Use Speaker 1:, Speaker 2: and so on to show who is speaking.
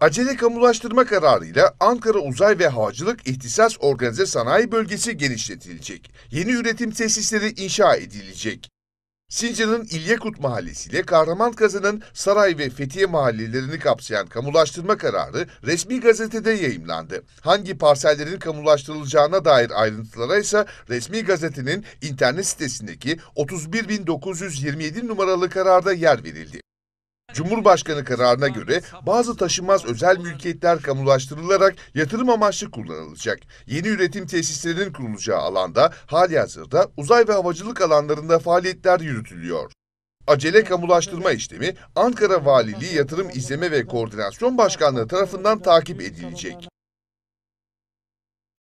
Speaker 1: Acele kamulaştırma kararıyla Ankara Uzay ve Havacılık İhtisas Organize Sanayi Bölgesi genişletilecek. Yeni üretim tesisleri inşa edilecek. Sincan'ın İlyakut Mahallesi ile Kahramanmaraş'ın Saray ve Fethiye mahallelerini kapsayan kamulaştırma kararı resmi gazetede yayımlandı. Hangi parsellerin kamulaştırılacağına dair ayrıntılara ise resmi gazetenin internet sitesindeki 31.927 numaralı kararda yer verildi. Cumhurbaşkanı kararına göre bazı taşınmaz özel mülkiyetler kamulaştırılarak yatırım amaçlı kullanılacak. Yeni üretim tesislerinin kurulacağı alanda hazırda uzay ve havacılık alanlarında faaliyetler yürütülüyor. Acele kamulaştırma işlemi Ankara Valiliği Yatırım İzleme ve Koordinasyon Başkanlığı tarafından takip edilecek.